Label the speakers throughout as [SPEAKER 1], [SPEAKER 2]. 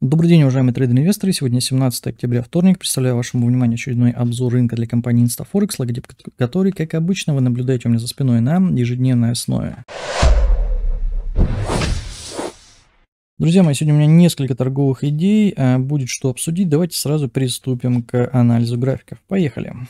[SPEAKER 1] Добрый день, уважаемые трейдер-инвесторы. Сегодня 17 октября, вторник. Представляю вашему вниманию очередной обзор рынка для компании InstaForex, логотип которой. как обычно, вы наблюдаете у меня за спиной на ежедневной основе. Друзья мои, сегодня у меня несколько торговых идей, а, будет что обсудить. Давайте сразу приступим к анализу графиков. Поехали. Поехали.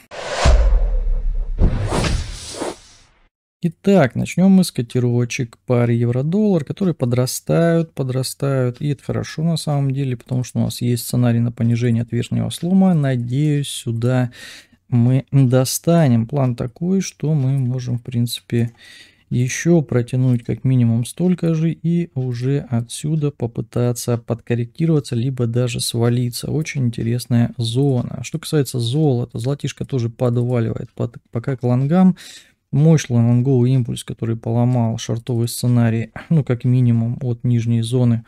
[SPEAKER 1] Итак, начнем мы с котировочек пары евро-доллар, которые подрастают, подрастают. И это хорошо на самом деле, потому что у нас есть сценарий на понижение от верхнего слома. Надеюсь, сюда мы достанем. План такой, что мы можем, в принципе, еще протянуть как минимум столько же и уже отсюда попытаться подкорректироваться, либо даже свалиться. Очень интересная зона. Что касается золота, золотишко тоже подваливает пока к лонгам. Мощный лонгоу импульс, который поломал шортовый сценарий, ну как минимум от нижней зоны,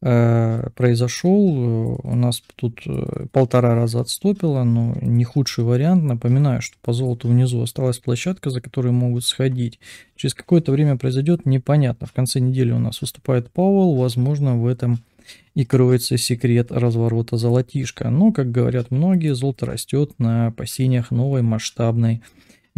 [SPEAKER 1] э, произошел. Э, у нас тут э, полтора раза отстопило, но не худший вариант. Напоминаю, что по золоту внизу осталась площадка, за которой могут сходить. Через какое-то время произойдет, непонятно. В конце недели у нас выступает Пауэлл, возможно, в этом и кроется секрет разворота золотишка. Но, как говорят многие, золото растет на опасениях новой масштабной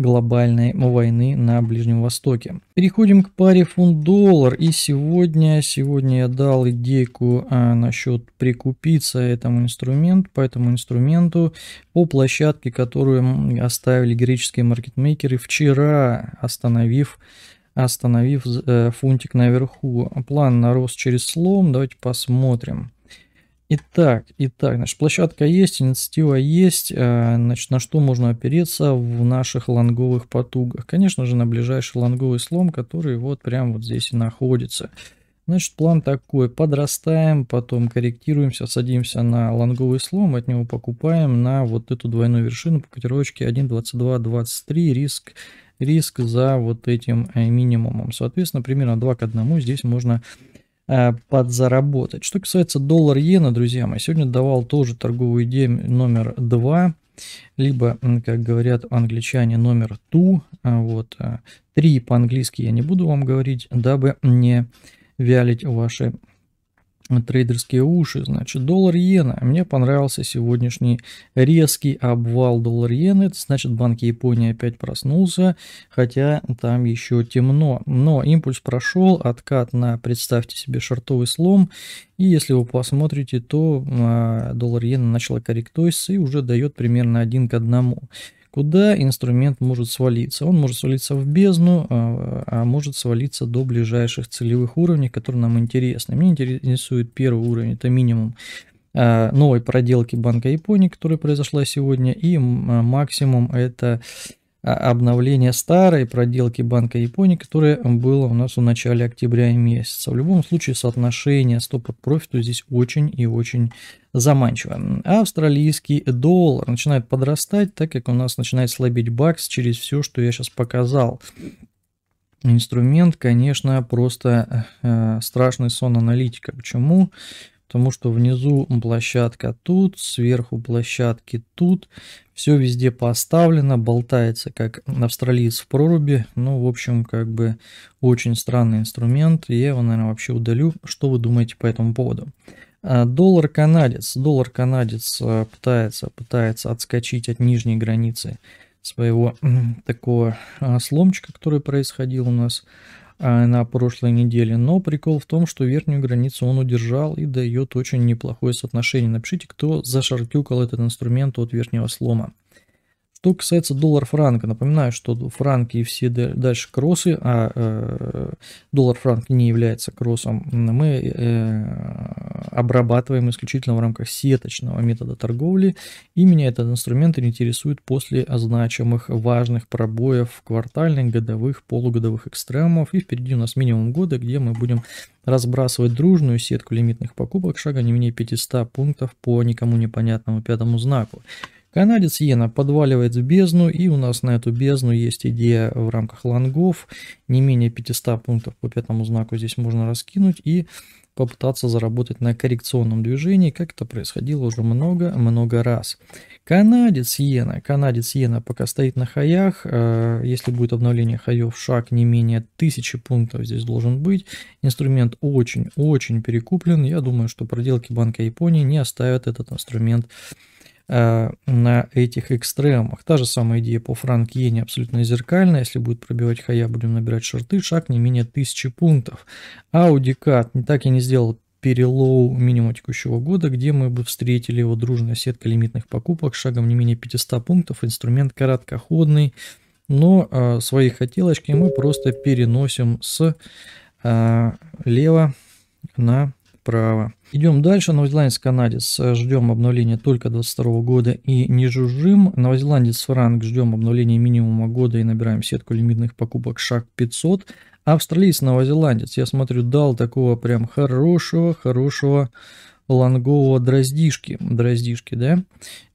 [SPEAKER 1] глобальной войны на Ближнем Востоке. Переходим к паре фунт-доллар. И сегодня, сегодня я дал идейку а, насчет прикупиться этому инструменту, по этому инструменту по площадке, которую оставили греческие маркетмейкеры вчера, остановив остановив э, фунтик наверху. План на рост через слом. Давайте посмотрим. Итак, итак, значит, площадка есть, инициатива есть, э, значит, на что можно опереться в наших лонговых потугах? Конечно же, на ближайший лонговый слом, который вот прямо вот здесь и находится. Значит, план такой, подрастаем, потом корректируемся, садимся на лонговый слом, от него покупаем на вот эту двойную вершину по котировочке 1.22.23, риск, риск за вот этим э, минимумом. Соответственно, примерно 2 к 1 здесь можно Э, подзаработать. Что касается доллар-иена, друзья мои, сегодня давал тоже торговую идею номер 2 либо, как говорят англичане, номер two, э, вот, э, три по-английски я не буду вам говорить, дабы не вялить ваши трейдерские уши. Значит, доллар иена. А мне понравился сегодняшний резкий обвал доллар иены. Это значит, Банк Японии опять проснулся, хотя там еще темно. Но импульс прошел, откат на, представьте себе, шортовый слом. И если вы посмотрите, то а, доллар иена начала корректоваться и уже дает примерно один к одному куда инструмент может свалиться. Он может свалиться в бездну, а, а может свалиться до ближайших целевых уровней, которые нам интересны. Меня интересует первый уровень, это минимум а, новой проделки Банка Японии, которая произошла сегодня, и а, максимум это а, обновление старой проделки Банка Японии, которая была у нас в начале октября месяца. В любом случае соотношение стопа к профиту здесь очень и очень заманчиво. Австралийский доллар начинает подрастать, так как у нас начинает слабить бакс через все, что я сейчас показал. Инструмент, конечно, просто э, э страшный сон аналитика. Почему? потому что внизу площадка тут, сверху площадки тут, все везде поставлено, болтается, как австралиец в проруби. Ну, в общем, как бы очень странный инструмент, я его, наверное, вообще удалю. Что вы думаете по этому поводу? А, доллар канадец. Доллар канадец а, пытается, пытается отскочить от нижней границы своего такого а, сломчика, который происходил у нас. Э, на прошлой неделе. Но прикол в том, что верхнюю границу он удержал и дает очень неплохое соотношение. Напишите, кто зашартюкал этот инструмент от верхнего слома. Что касается доллар-франка, напоминаю, что франки и все дальше кроссы, а э, доллар-франк не является кроссом, мы э, обрабатываем исключительно в рамках сеточного метода торговли, и меня этот инструмент интересует после значимых важных пробоев квартальных, годовых, полугодовых экстремов, и впереди у нас минимум года, где мы будем разбрасывать дружную сетку лимитных покупок шага не менее 500 пунктов по никому непонятному пятому знаку. Канадец Йена подваливает в бездну, и у нас на эту бездну есть идея в рамках лонгов. Не менее 500 пунктов по пятому знаку здесь можно раскинуть и попытаться заработать на коррекционном движении, как это происходило уже много-много раз. Канадец Йена. Канадец Йена пока стоит на хаях. Э, если будет обновление хаев, шаг не менее 1000 пунктов здесь должен быть. Инструмент очень-очень перекуплен. Я думаю, что проделки Банка Японии не оставят этот инструмент Э, на этих экстремах. Та же самая идея по франк иене абсолютно зеркальная. Если будет пробивать хая, будем набирать шорты. Шаг не менее 1000 пунктов. Аудикат так я не сделал перелоу минимум текущего года, где мы бы встретили его дружная сетка лимитных покупок шагом не менее 500 пунктов. Инструмент короткоходный, но э, свои хотелочки мы просто переносим с э, лева на Право. Идем дальше. Новозеландец-канадец ждем обновления только 22 года и не жужжим. Новозеландец-франк ждем обновления минимума года и набираем сетку лимитных покупок шаг 500. Австралиец-новозеландец, я смотрю, дал такого прям хорошего, хорошего лонгового дроздишки, дроздишки, да.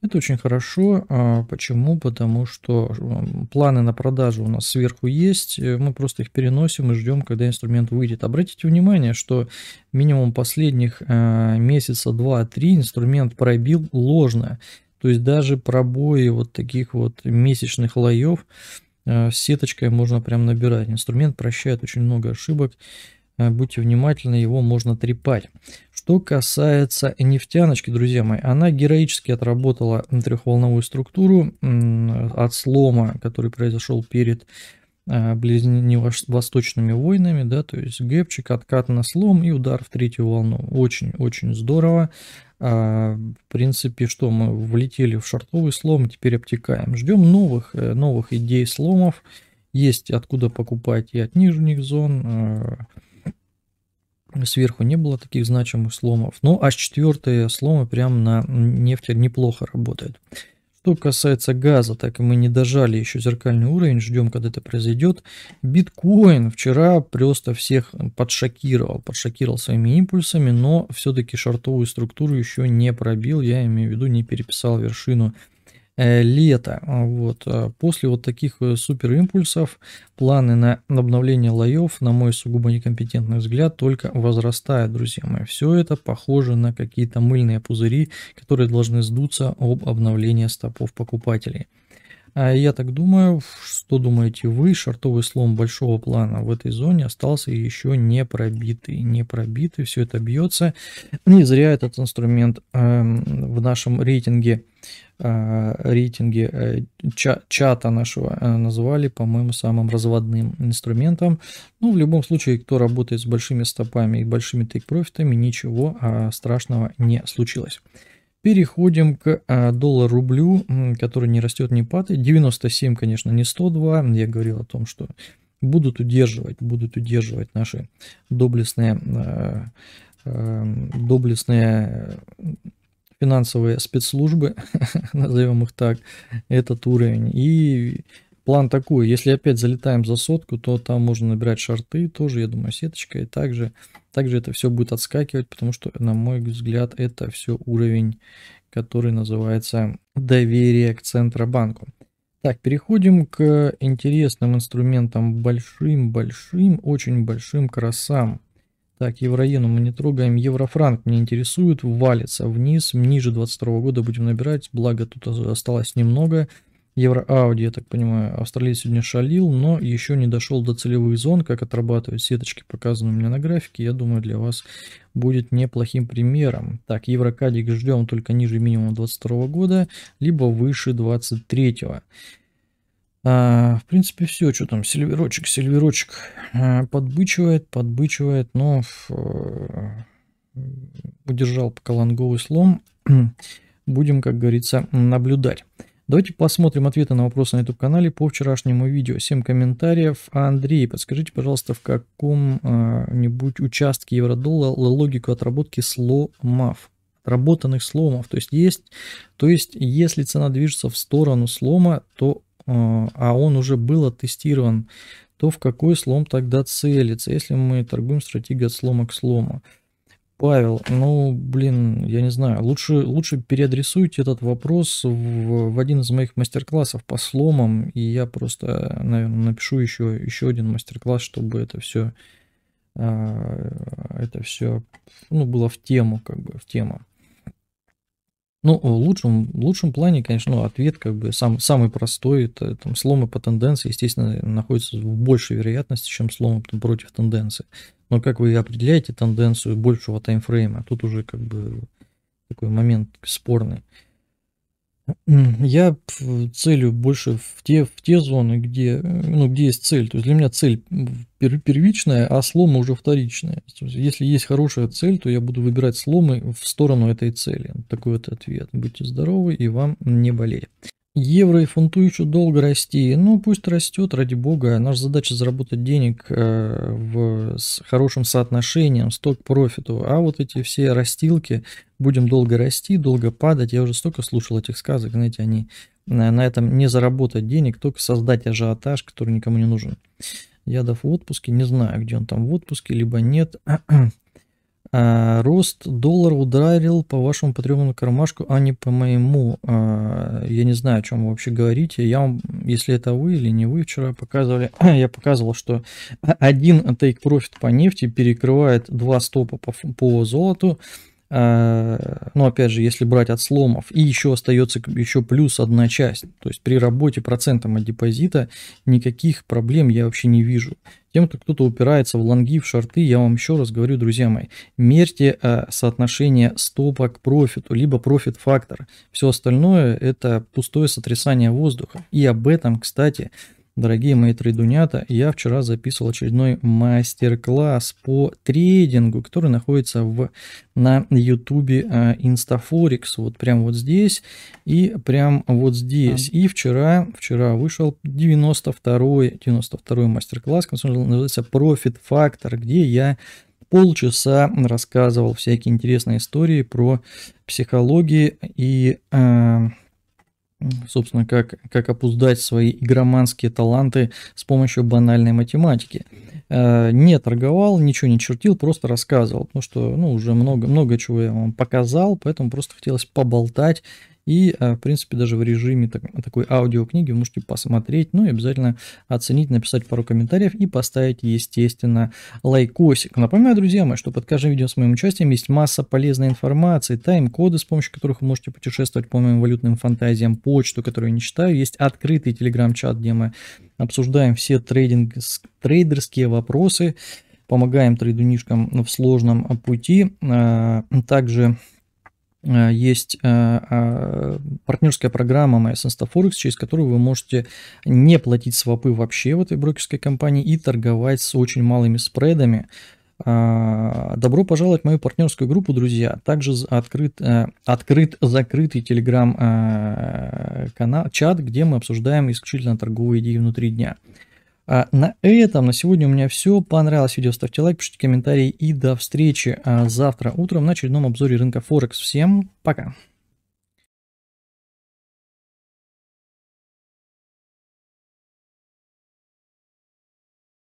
[SPEAKER 1] Это очень хорошо. А, почему? Потому что планы на продажу у нас сверху есть, э, мы просто их переносим и ждем, когда инструмент выйдет. Обратите внимание, что минимум последних а, месяца 2-3 инструмент пробил ложно. То есть даже пробои вот таких вот месячных лоев а, сеточкой можно прям набирать. Инструмент прощает очень много ошибок. Э, будьте внимательны, его можно трепать. Что касается нефтяночки, друзья мои, она героически отработала трехволновую структуру от слома, который произошел перед э, восточными войнами, да, то есть гэпчик, откат на слом и удар в третью волну. Очень-очень здорово. А, в принципе, что мы влетели в шортовый слом, теперь обтекаем. Ждем новых, э, новых идей сломов. Есть откуда покупать и от нижних зон, Сверху не было таких значимых сломов. Ну, аж четвертые сломы прям на нефти неплохо работают. Что касается газа, так и мы не дожали еще зеркальный уровень, ждем, когда это произойдет. Биткоин вчера просто всех подшокировал, подшокировал своими импульсами, но все-таки шортовую структуру еще не пробил, я имею в виду не переписал вершину Э, лета. Вот. А после вот таких э, супер импульсов планы на обновление лоев, на мой сугубо некомпетентный взгляд, только возрастают, друзья мои. Все это похоже на какие-то мыльные пузыри, которые должны сдуться об обновлении стопов покупателей. А я так думаю, что думаете вы, шартовый слом большого плана в этой зоне остался еще не пробитый, не пробитый, все это бьется. Не ну зря этот инструмент эм, в нашем рейтинге, э, рейтинге э, чата нашего э, назвали, по-моему, самым разводным инструментом. Ну, в любом случае, кто работает с большими стопами и большими тейк-профитами, ничего страшного не случилось. Переходим к а, доллар-рублю, который не растет, не падает. 97, конечно, не 102. Я говорил о том, что будут удерживать, будут удерживать наши доблестные, а, а, доблестные э, финансовые спецслужбы, назовем их так, этот уровень. И План такой, если опять залетаем за сотку, то там можно набирать шарты тоже, я думаю, сеточка. И также, также это все будет отскакивать, потому что, на мой взгляд, это все уровень, который называется доверие к Центробанку. Так, переходим к интересным инструментам, большим-большим, очень большим красам. Так, евроену мы не трогаем, еврофранк меня интересует, валится вниз, ниже 22 года будем набирать, благо тут осталось немного. Евроауди, я так понимаю, австралиец сегодня шалил, но еще не дошел до целевых зон, как отрабатывают сеточки, показанные у меня на графике. Я думаю, для вас будет неплохим примером. Так, еврокадик ждем только ниже минимума 22 года, либо выше 23. -го. А, в принципе, все, что там, сильверочек, сильверочек а, подбычивает, подбычивает, но а, удержал пока лонговый слом. Будем, как говорится, наблюдать. Давайте посмотрим ответы на вопросы на YouTube-канале по вчерашнему видео. 7 комментариев. Андрей, подскажите, пожалуйста, в каком-нибудь а, участке евро-доллара логику отработки сломов, Отработанных сломов. То есть, есть, то есть, если цена движется в сторону слома, то а, а он уже был оттестирован, то в какой слом тогда целится, если мы торгуем стратегией от слома к слому? Павел, ну, блин, я не знаю, лучше, лучше переадресуйте этот вопрос в, в один из моих мастер-классов по сломам, и я просто, наверное, напишу еще, еще один мастер-класс, чтобы это все, а, это все, ну, было в тему, как бы, в тему. Ну, в лучшем, в лучшем плане, конечно, ну, ответ как бы сам, самый простой, это там сломы по тенденции, естественно, находятся в большей вероятности, чем сломы против тенденции. Но как вы определяете тенденцию большего таймфрейма, тут уже как бы такой момент спорный. Я целью больше в те, в те зоны, где, э, ну, где есть цель. То есть для меня цель первичная, а сломы уже вторичные. есть, если есть хорошая цель, то я буду выбирать сломы в сторону этой цели. Такой вот ответ. Будьте здоровы и вам не болеть. Евро и фунту еще долго расти. Ну, пусть растет, ради бога. Наша задача заработать денег э, в, с хорошим соотношением, сток профиту. А вот эти все растилки, будем долго расти, долго падать. Я уже столько слушал этих сказок, знаете, они на, на этом не заработать денег, только создать ажиотаж, который никому не нужен. Ядов в отпуске, не знаю, где он там в отпуске, либо нет. А, рост доллара ударил по вашему потребному кармашку, а не по моему. А, я не знаю, о чем вы вообще говорите. Я вам, если это вы или не вы, вчера показывали, я показывал, что один take profit по нефти перекрывает два стопа по, по золоту, а, но опять же, если брать от сломов, и еще остается еще плюс одна часть, то есть при работе процентом от депозита никаких проблем я вообще не вижу. Тем, кто кто-то упирается в лонги, в шорты, я вам еще раз говорю, друзья мои, мерьте а, соотношение стопа к профиту, либо профит-фактор. Все остальное это пустое сотрясание воздуха. И об этом, кстати, Дорогие мои трейдунята, я вчера записывал очередной мастер-класс по трейдингу, который находится в, на ютубе InstaForex, а, вот прям вот здесь и прям вот здесь. И вчера, вчера вышел 92-й, 92-й мастер-класс, который называется Profit Factor, где я полчаса рассказывал всякие интересные истории про психологии и... Э, собственно, как, как опуздать свои игроманские таланты с помощью банальной математики. Э, не торговал, ничего не чертил, просто рассказывал, потому что, ну, уже много, много чего я вам показал, поэтому просто хотелось поболтать, и, э, в принципе, даже в режиме такой аудиокниги вы можете посмотреть, ну и обязательно оценить, написать пару комментариев и поставить, естественно, лайкосик. Напоминаю, друзья мои, что под каждым видео с моим участием есть масса полезной информации, тайм-коды, с помощью которых вы можете путешествовать по моим валютным фантазиям, почту, которую я не читаю, есть открытый телеграм-чат, где мы обсуждаем все трейдинг, трейдерские вопросы, помогаем трейдунишкам в сложном а, пути. А, также а, есть партнерская программа моя Forex, через которую вы можете не платить свопы вообще в этой брокерской компании и торговать с очень малыми спредами а, добро пожаловать в мою партнерскую группу, друзья. Также открыт, э, открыт закрытый телеграм-канал, э, чат, где мы обсуждаем исключительно торговые идеи внутри дня. А, на этом на сегодня у меня все. Понравилось видео, ставьте лайк, пишите комментарии и до встречи а, завтра утром на очередном обзоре рынка Форекс. Всем пока!